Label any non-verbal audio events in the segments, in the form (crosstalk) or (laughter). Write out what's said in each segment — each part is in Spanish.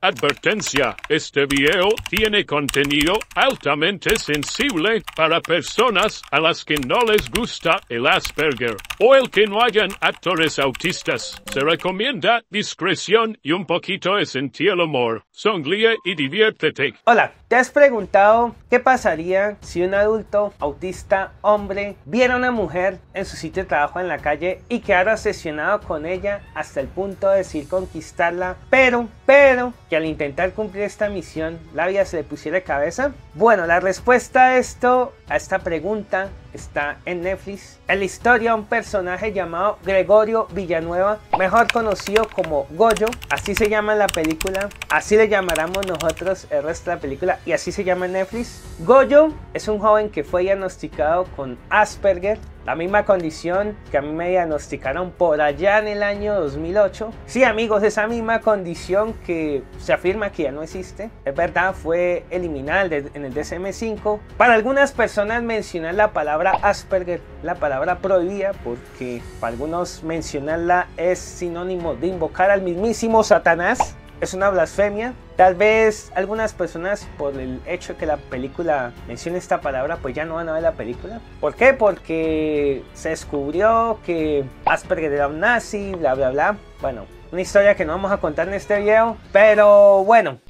Advertencia, este video tiene contenido altamente sensible para personas a las que no les gusta el Asperger o el que no hayan actores autistas. Se recomienda discreción y un poquito de sentir humor. Sonríe y diviértete. Hola, ¿te has preguntado qué pasaría si un adulto autista hombre viera a una mujer en su sitio de trabajo en la calle y quedara obsesionado con ella hasta el punto de decir conquistarla? Pero, pero, que al intentar cumplir esta misión la vida se le pusiera de cabeza? Bueno, la respuesta a esto, a esta pregunta, está en Netflix. En la historia, un personaje llamado Gregorio Villanueva, mejor conocido como Goyo, así se llama la película, así le llamaremos nosotros el resto de la película y así se llama en Netflix. Goyo es un joven que fue diagnosticado con Asperger la misma condición que a mí me diagnosticaron por allá en el año 2008. Sí, amigos, esa misma condición que se afirma que ya no existe, es verdad, fue eliminada en el DSM-5. Para algunas personas mencionar la palabra Asperger, la palabra prohibida, porque para algunos mencionarla es sinónimo de invocar al mismísimo Satanás es una blasfemia. Tal vez algunas personas por el hecho de que la película mencione esta palabra, pues ya no van a ver la película. ¿Por qué? Porque se descubrió que Asperger era un nazi, bla, bla, bla. Bueno, una historia que no vamos a contar en este video, pero bueno.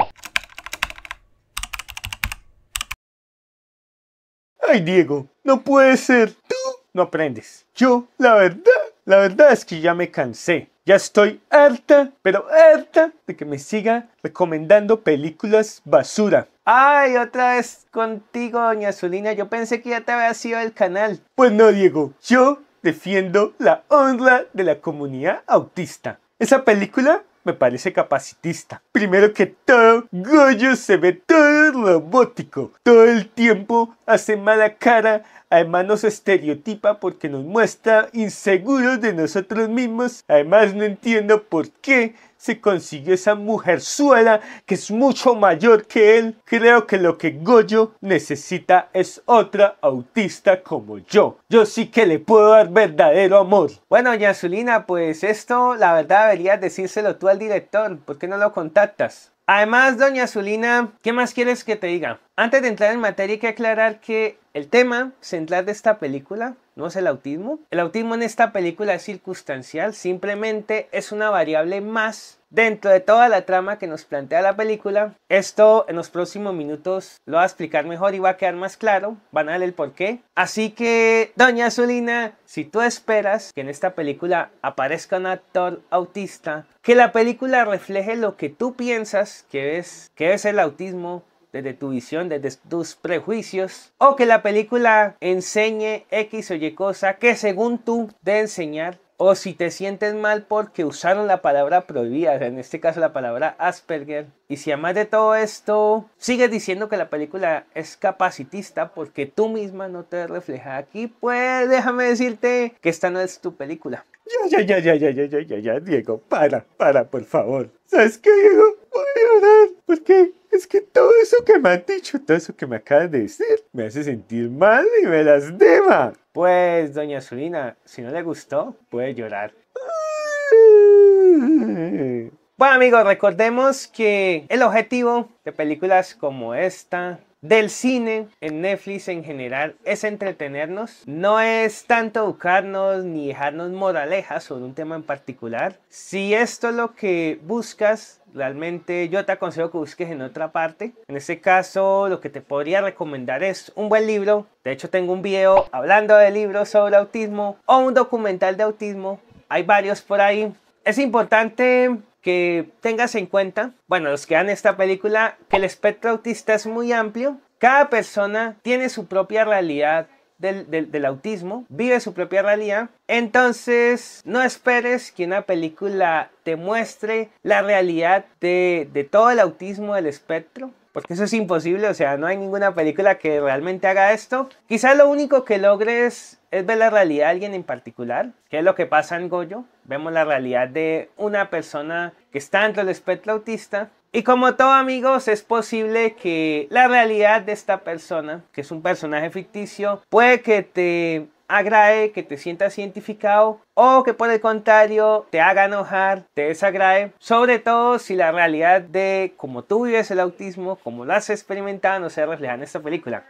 Ay, Diego, no puede ser. Tú no aprendes. Yo, la verdad, la verdad es que ya me cansé. Ya estoy harta, pero harta de que me siga recomendando películas basura. Ay, otra vez contigo, doña Zulina. Yo pensé que ya te había sido el canal. Pues no, Diego. Yo defiendo la honra de la comunidad autista. Esa película me parece capacitista. Primero que todo, Goyo se ve todo robótico. Todo el tiempo hace mala cara, además nos estereotipa porque nos muestra inseguros de nosotros mismos. Además no entiendo por qué si consiguió esa mujerzuela que es mucho mayor que él. Creo que lo que Goyo necesita es otra autista como yo. Yo sí que le puedo dar verdadero amor. Bueno, Zulina, pues esto la verdad deberías decírselo tú al director. ¿Por qué no lo contactas? Además, doña Zulina, ¿qué más quieres que te diga? Antes de entrar en materia hay que aclarar que el tema central de esta película no es el autismo. El autismo en esta película es circunstancial, simplemente es una variable más dentro de toda la trama que nos plantea la película. Esto en los próximos minutos lo va a explicar mejor y va a quedar más claro, van a ver el porqué. Así que, doña Azulina, si tú esperas que en esta película aparezca un actor autista, que la película refleje lo que tú piensas que es, que es el autismo, desde tu visión, desde tus prejuicios, o que la película enseñe X o Y cosa que según tú de enseñar, o si te sientes mal porque usaron la palabra prohibida, en este caso la palabra Asperger, y si además de todo esto sigues diciendo que la película es capacitista porque tú misma no te refleja aquí, pues déjame decirte que esta no es tu película. Ya, ya, ya, ya, ya, ya, ya, ya, Diego, para, para, por favor. ¿Sabes qué, Diego? Voy a llorar. ¿Por qué? es que todo eso que me han dicho, todo eso que me acaban de decir, me hace sentir mal y me lastima. Pues, doña Zulina, si no le gustó, puede llorar. Bueno amigos, recordemos que el objetivo de películas como esta, del cine, en Netflix en general, es entretenernos. No es tanto educarnos ni dejarnos moralejas sobre un tema en particular. Si esto es lo que buscas, Realmente yo te aconsejo que busques en otra parte. En este caso, lo que te podría recomendar es un buen libro. De hecho, tengo un video hablando de libros sobre autismo o un documental de autismo. Hay varios por ahí. Es importante que tengas en cuenta, bueno, los que dan esta película, que el espectro autista es muy amplio. Cada persona tiene su propia realidad del, autismo, vive su propia realidad. Entonces, no esperes que una película te muestre la realidad de, todo el autismo del espectro. Porque eso es imposible, o sea, no hay ninguna película que realmente haga esto. quizá lo único que logres es ver la realidad de alguien en particular, que es lo que pasa en Goyo. Vemos la realidad de una persona que está dentro del espectro autista y como todo amigos, es posible que la realidad de esta persona, que es un personaje ficticio, puede que te agrade, que te sientas identificado o que por el contrario te haga enojar, te desagrade, sobre todo si la realidad de cómo tú vives el autismo, como lo has experimentado, no se refleja en esta película.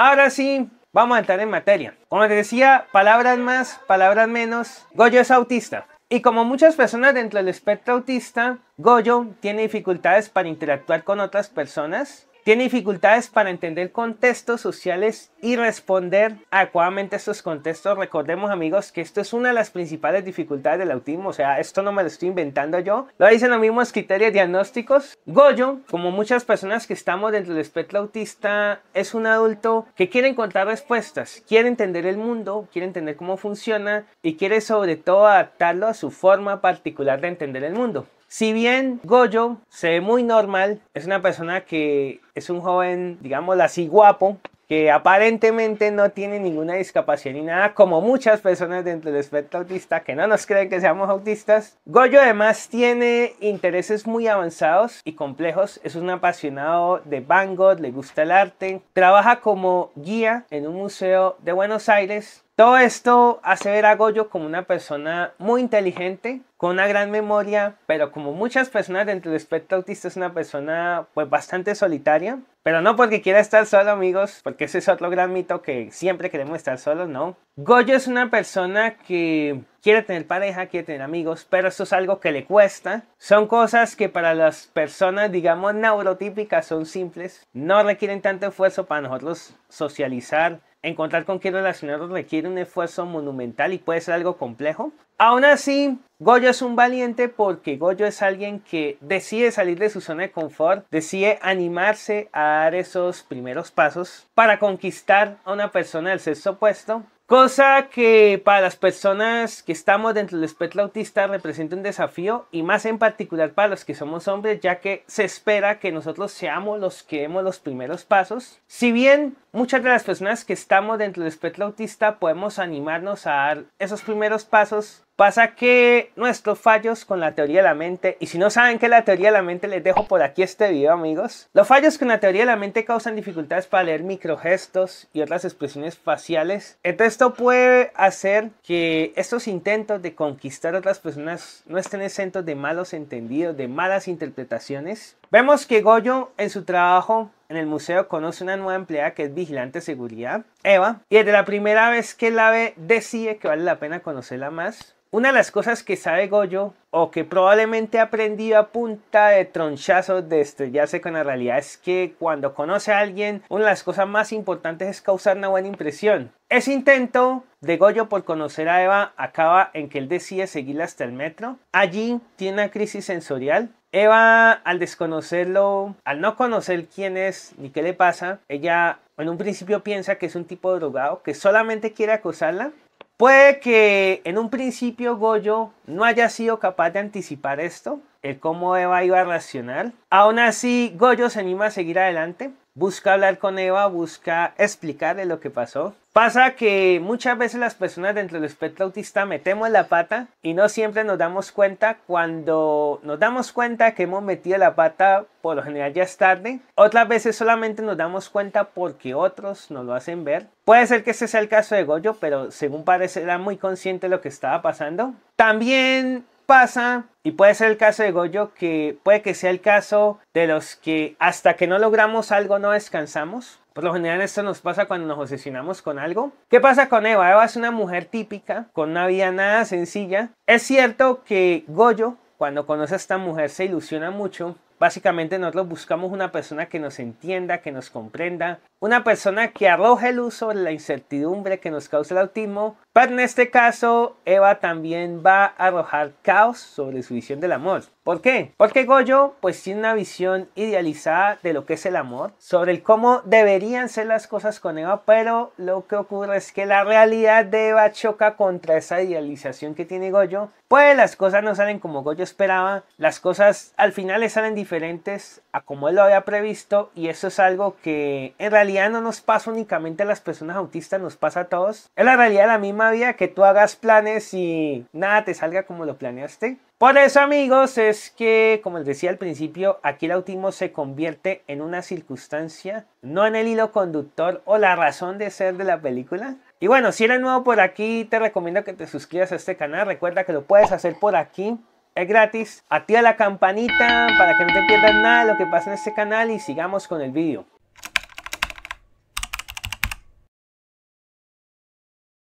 Ahora sí, vamos a entrar en materia. Como te decía, palabras más, palabras menos. Goyo es autista. Y como muchas personas dentro del espectro autista, Goyo tiene dificultades para interactuar con otras personas tiene dificultades para entender contextos sociales y responder adecuadamente a estos contextos. Recordemos amigos que esto es una de las principales dificultades del autismo, o sea, esto no me lo estoy inventando yo. Lo dicen los mismos criterios diagnósticos. Goyo, como muchas personas que estamos dentro del espectro autista, es un adulto que quiere encontrar respuestas, quiere entender el mundo, quiere entender cómo funciona y quiere sobre todo adaptarlo a su forma particular de entender el mundo. Si bien Goyo se ve muy normal, es una persona que es un joven, digamos así, guapo, que aparentemente no tiene ninguna discapacidad ni nada, como muchas personas dentro del espectro autista que no nos creen que seamos autistas. Goyo además tiene intereses muy avanzados y complejos, es un apasionado de Van le gusta el arte, trabaja como guía en un museo de Buenos Aires. Todo esto hace ver a Goyo como una persona muy inteligente, con una gran memoria, pero como muchas personas dentro del espectro autista es una persona pues bastante solitaria. Pero no porque quiera estar solo, amigos, porque ese es otro gran mito que siempre queremos estar solos, ¿no? Goyo es una persona que quiere tener pareja, quiere tener amigos, pero eso es algo que le cuesta. Son cosas que para las personas, digamos, neurotípicas son simples, no requieren tanto esfuerzo para nosotros socializar, Encontrar con quién relacionarnos requiere un esfuerzo monumental y puede ser algo complejo. Aún así, Goyo es un valiente porque Goyo es alguien que decide salir de su zona de confort, decide animarse a dar esos primeros pasos para conquistar a una persona del sexo opuesto Cosa que para las personas que estamos dentro del espectro autista representa un desafío y más en particular para los que somos hombres ya que se espera que nosotros seamos los que demos los primeros pasos. Si bien Muchas de las personas que estamos dentro del espectro autista podemos animarnos a dar esos primeros pasos. Pasa que nuestros fallos con la teoría de la mente, y si no saben qué es la teoría de la mente, les dejo por aquí este video amigos. Los fallos con la teoría de la mente causan dificultades para leer microgestos y otras expresiones faciales. Entonces esto puede hacer que estos intentos de conquistar a otras personas no estén exentos de malos entendidos, de malas interpretaciones. Vemos que Goyo en su trabajo en el museo conoce una nueva empleada que es vigilante de seguridad, Eva, y desde la primera vez que la ve decide que vale la pena conocerla más. Una de las cosas que sabe Goyo, o que probablemente ha aprendido a punta de tronchazos de estrellarse con la realidad, es que cuando conoce a alguien, una de las cosas más importantes es causar una buena impresión. Ese intento de Goyo por conocer a Eva acaba en que él decide seguirla hasta el metro. Allí tiene una crisis sensorial Eva, al desconocerlo, al no conocer quién es ni qué le pasa, ella en un principio piensa que es un tipo drogado que solamente quiere acosarla. Puede que en un principio Goyo no haya sido capaz de anticipar esto, el cómo Eva iba a reaccionar. Aún así, Goyo se anima a seguir adelante busca hablar con Eva, busca explicarle lo que pasó. Pasa que muchas veces las personas dentro del espectro autista metemos la pata y no siempre nos damos cuenta. Cuando nos damos cuenta que hemos metido la pata, por lo general ya es tarde. Otras veces solamente nos damos cuenta porque otros nos lo hacen ver. Puede ser que ese sea el caso de Goyo, pero según parece era muy consciente de lo que estaba pasando. También pasa, y puede ser el caso de Goyo, que puede que sea el caso de los que hasta que no logramos algo no descansamos. Por lo general esto nos pasa cuando nos obsesionamos con algo. ¿Qué pasa con Eva? Eva es una mujer típica, con una vida nada sencilla. Es cierto que Goyo, cuando conoce a esta mujer, se ilusiona mucho. Básicamente nosotros buscamos una persona que nos entienda, que nos comprenda, una persona que arroja luz sobre la incertidumbre que nos causa el autismo, pero en este caso Eva también va a arrojar caos sobre su visión del amor. ¿Por qué? Porque Goyo pues tiene una visión idealizada de lo que es el amor, sobre el cómo deberían ser las cosas con Eva, pero lo que ocurre es que la realidad de Eva choca contra esa idealización que tiene Goyo, pues las cosas no salen como Goyo esperaba, las cosas al final salen diferentes como él lo había previsto y eso es algo que en realidad no nos pasa únicamente a las personas autistas, nos pasa a todos. En la realidad la misma vida que tú hagas planes y nada te salga como lo planeaste. Por eso amigos es que, como les decía al principio, aquí el autismo se convierte en una circunstancia, no en el hilo conductor o la razón de ser de la película. Y bueno, si eres nuevo por aquí, te recomiendo que te suscribas a este canal. Recuerda que lo puedes hacer por aquí es gratis. Activa la campanita para que no te pierdas nada de lo que pasa en este canal y sigamos con el vídeo.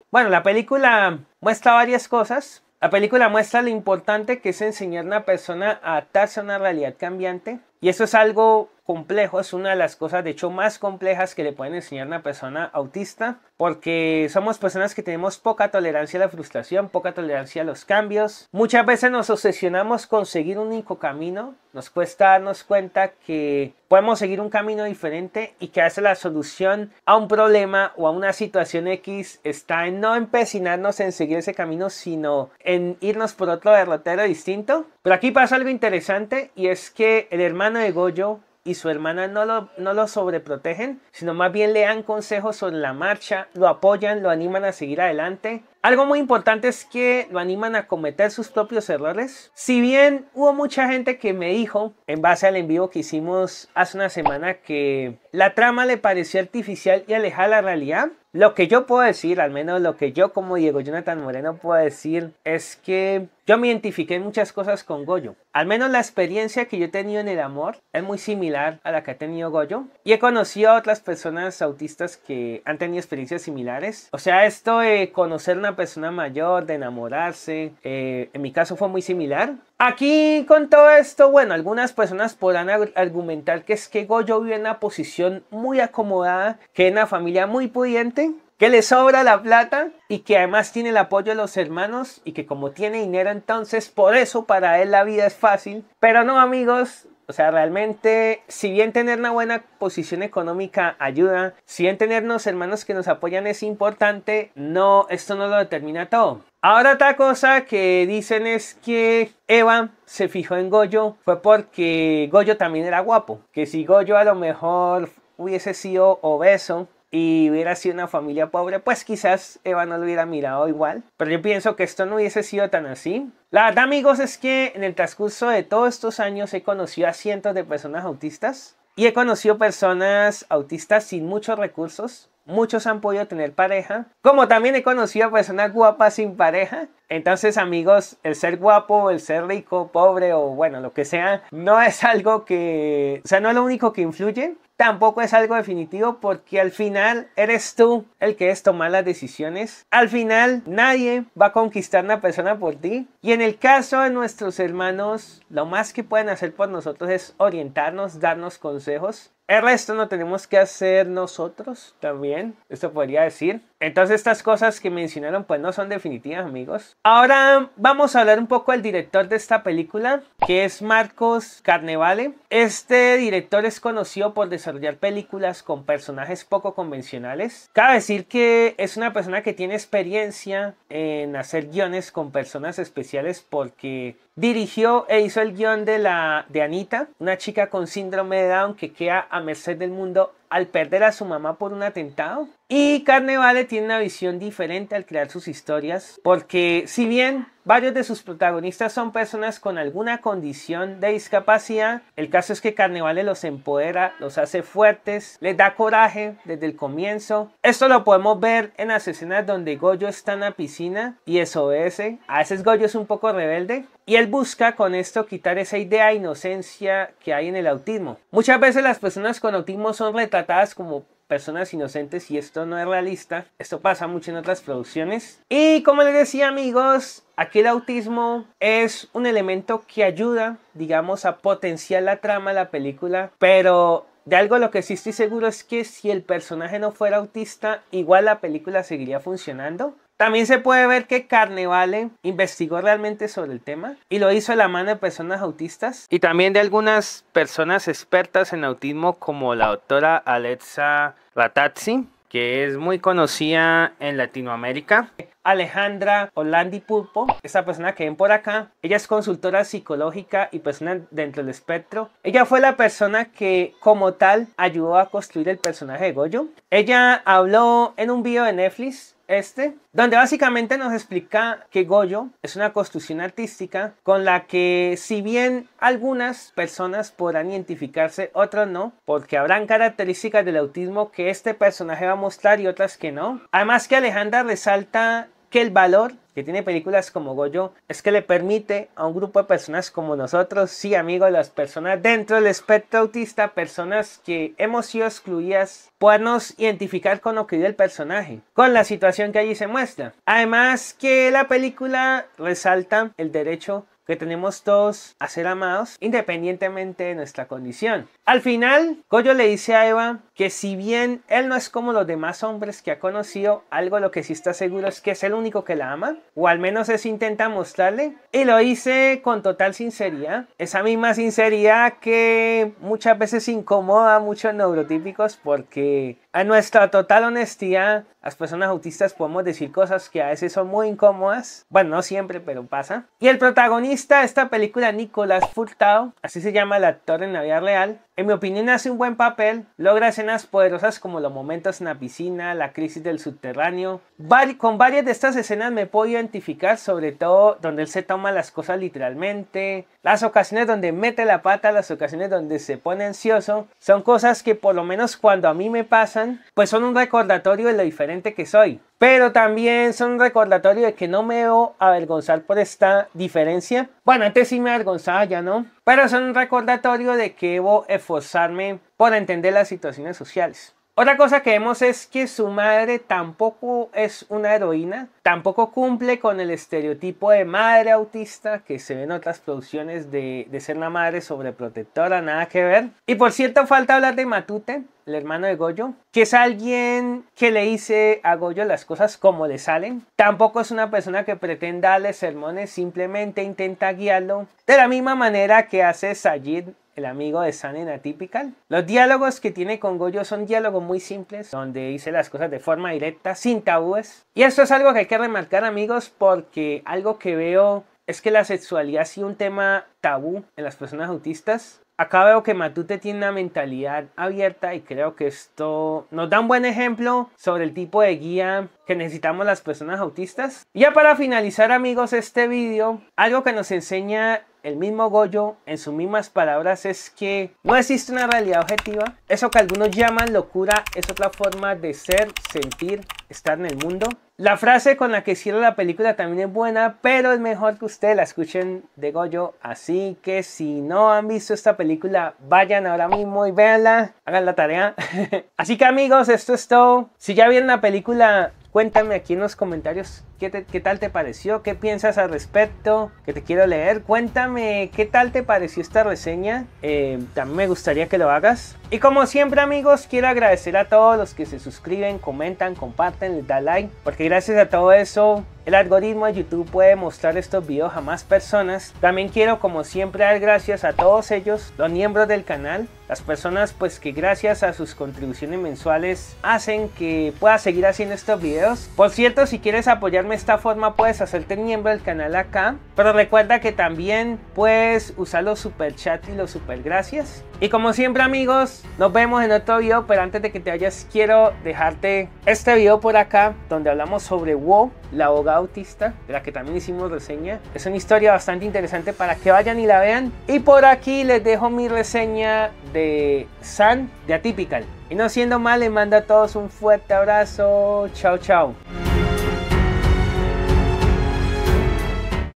Bueno, la película muestra varias cosas. La película muestra lo importante que es enseñar a una persona a adaptarse a una realidad cambiante. Y eso es algo complejo, es una de las cosas de hecho más complejas que le pueden enseñar una persona autista, porque somos personas que tenemos poca tolerancia a la frustración, poca tolerancia a los cambios. Muchas veces nos obsesionamos con seguir un único camino, nos cuesta darnos cuenta que podemos seguir un camino diferente y que a veces la solución a un problema o a una situación X está en no empecinarnos en seguir ese camino, sino en irnos por otro derrotero distinto. Pero aquí pasa algo interesante y es que el hermano de Goyo y su hermana no lo, no lo sobreprotegen, sino más bien le dan consejos sobre la marcha, lo apoyan, lo animan a seguir adelante. Algo muy importante es que lo animan a cometer sus propios errores. Si bien hubo mucha gente que me dijo, en base al en vivo que hicimos hace una semana, que la trama le pareció artificial y alejada de la realidad, lo que yo puedo decir, al menos lo que yo como Diego Jonathan Moreno puedo decir, es que yo me identifiqué en muchas cosas con Goyo. Al menos la experiencia que yo he tenido en el amor es muy similar a la que ha tenido Goyo. Y he conocido a otras personas autistas que han tenido experiencias similares. O sea, esto de conocer una persona mayor, de enamorarse, eh, en mi caso fue muy similar. Aquí con todo esto, bueno, algunas personas podrán argumentar que es que Goyo vive en una posición muy acomodada, que en una familia muy pudiente, que le sobra la plata y que además tiene el apoyo de los hermanos y que como tiene dinero entonces por eso para él la vida es fácil. Pero no amigos, o sea, realmente, si bien tener una buena posición económica ayuda, si bien tenernos hermanos que nos apoyan es importante, no, esto no lo determina todo. Ahora otra cosa que dicen es que Eva se fijó en Goyo fue porque Goyo también era guapo, que si Goyo a lo mejor hubiese sido obeso, y hubiera sido una familia pobre, pues quizás Eva no lo hubiera mirado igual. Pero yo pienso que esto no hubiese sido tan así. La verdad, amigos, es que en el transcurso de todos estos años he conocido a cientos de personas autistas y he conocido personas autistas sin muchos recursos, muchos han podido tener pareja. Como también he conocido a personas guapas sin pareja. Entonces amigos, el ser guapo, el ser rico, pobre o bueno, lo que sea, no es algo que... O sea, no es lo único que influye. Tampoco es algo definitivo porque al final eres tú el que es tomar las decisiones. Al final nadie va a conquistar una persona por ti. Y en el caso de nuestros hermanos, lo más que pueden hacer por nosotros es orientarnos, darnos consejos. El resto no tenemos que hacer nosotros también, esto podría decir. Entonces estas cosas que mencionaron pues no son definitivas amigos. Ahora vamos a hablar un poco del director de esta película que es Marcos Carnevale. Este director es conocido por desarrollar películas con personajes poco convencionales. Cabe decir que es una persona que tiene experiencia en hacer guiones con personas especiales porque dirigió e hizo el guión de la de Anita, una chica con síndrome de Down que queda a merced del mundo al perder a su mamá por un atentado. Y Carnevale tiene una visión diferente al crear sus historias, porque si bien Varios de sus protagonistas son personas con alguna condición de discapacidad. El caso es que Carnevale los empodera, los hace fuertes, les da coraje desde el comienzo. Esto lo podemos ver en las escenas donde Goyo está en la piscina y desobedece. A veces Goyo es un poco rebelde. Y él busca con esto quitar esa idea de inocencia que hay en el autismo. Muchas veces las personas con autismo son retratadas como personas inocentes y esto no es realista. Esto pasa mucho en otras producciones. Y como les decía amigos, aquí el autismo es un elemento que ayuda, digamos, a potenciar la trama de la película, pero de algo lo que sí estoy seguro es que si el personaje no fuera autista, igual la película seguiría funcionando. También se puede ver que Carnevale investigó realmente sobre el tema y lo hizo a la mano de personas autistas y también de algunas personas expertas en autismo como la doctora Alexa Ratazzi, que es muy conocida en Latinoamérica. Alejandra Olandi Pulpo, esta persona que ven por acá, ella es consultora psicológica y persona dentro del espectro. Ella fue la persona que como tal ayudó a construir el personaje de Goyo. Ella habló en un video de Netflix este, donde básicamente nos explica que Goyo es una construcción artística con la que si bien algunas personas podrán identificarse, otras no, porque habrán características del autismo que este personaje va a mostrar y otras que no. Además que Alejandra resalta que el valor que tiene películas como Goyo es que le permite a un grupo de personas como nosotros, sí amigos, las personas dentro del espectro autista, personas que hemos sido excluidas, podernos identificar con lo que vive el personaje, con la situación que allí se muestra. Además que la película resalta el derecho que tenemos todos a ser amados independientemente de nuestra condición. Al final, Goyo le dice a Eva que si bien él no es como los demás hombres que ha conocido, algo lo que sí está seguro es que es el único que la ama, o al menos eso intenta mostrarle, y lo hice con total sinceridad, esa misma sinceridad que muchas veces incomoda a muchos neurotípicos porque a nuestra total honestidad, las personas autistas podemos decir cosas que a veces son muy incómodas, bueno, no siempre, pero pasa. Y el protagonista de esta película, Nicolás Furtado, así se llama el actor en la real, en mi opinión hace un buen papel, logra ser poderosas como los momentos en la piscina, la crisis del subterráneo. con varias de estas escenas me puedo identificar, sobre todo donde él se toma las cosas literalmente, las ocasiones donde mete la pata, las ocasiones donde se pone ansioso, son cosas que por lo menos cuando a mí me pasan, pues son un recordatorio de lo diferente que soy. Pero también son un recordatorio de que no me debo avergonzar por esta diferencia. Bueno, antes sí me avergonzaba, ya no. Pero son un recordatorio de que debo esforzarme para entender las situaciones sociales. Otra cosa que vemos es que su madre tampoco es una heroína, tampoco cumple con el estereotipo de madre autista que se ve en otras producciones de, ser una madre sobreprotectora, nada que ver. Y por cierto, falta hablar de Matute, el hermano de Goyo, que es alguien que le dice a Goyo las cosas como le salen. Tampoco es una persona que pretenda darle sermones, simplemente intenta guiarlo de la misma manera que hace Sayid el amigo de Sanen Atypical. Los diálogos que tiene con Goyo son diálogos muy simples, donde dice las cosas de forma directa, sin tabúes. Y esto es algo que hay que remarcar amigos, porque algo que veo es que la sexualidad ha sido un tema tabú en las personas autistas. Acá veo que Matute tiene una mentalidad abierta y creo que esto nos da un buen ejemplo sobre el tipo de guía que necesitamos las personas autistas. ya para finalizar amigos este vídeo, algo que nos enseña el mismo Goyo, en sus mismas palabras, es que no existe una realidad objetiva. Eso que algunos llaman locura es otra forma de ser, sentir, estar en el mundo. La frase con la que cierra la película también es buena, pero es mejor que ustedes la escuchen de Goyo. Así que si no han visto esta película, vayan ahora mismo y véanla, hagan la tarea. (laughs) Así que amigos, esto es todo. Si ya vieron la película, cuéntame aquí en los comentarios ¿Qué, tal te pareció? ¿Qué piensas al respecto? Que te quiero leer. Cuéntame qué tal te pareció esta reseña. Eh, también me gustaría que lo hagas. Y como siempre amigos, quiero agradecer a todos los que se suscriben, comentan, comparten, les da like. Porque gracias a todo eso, el algoritmo de YouTube puede mostrar estos videos a más personas. También quiero como siempre dar gracias a todos ellos, los miembros del canal. Las personas pues que gracias a sus contribuciones mensuales hacen que pueda seguir haciendo estos videos. Por cierto, si quieres apoyar esta forma puedes hacerte miembro del canal acá. Pero recuerda que también puedes usar los super chat y los super gracias. Y como siempre amigos, nos vemos en otro video. Pero antes de que te vayas quiero dejarte este video por acá donde hablamos sobre Wo, la abogada autista, de la que también hicimos reseña. Es una historia bastante interesante para que vayan y la vean. Y por aquí les dejo mi reseña de San de Atypical. Y no siendo mal, les mando a todos un fuerte abrazo. Chao, chao.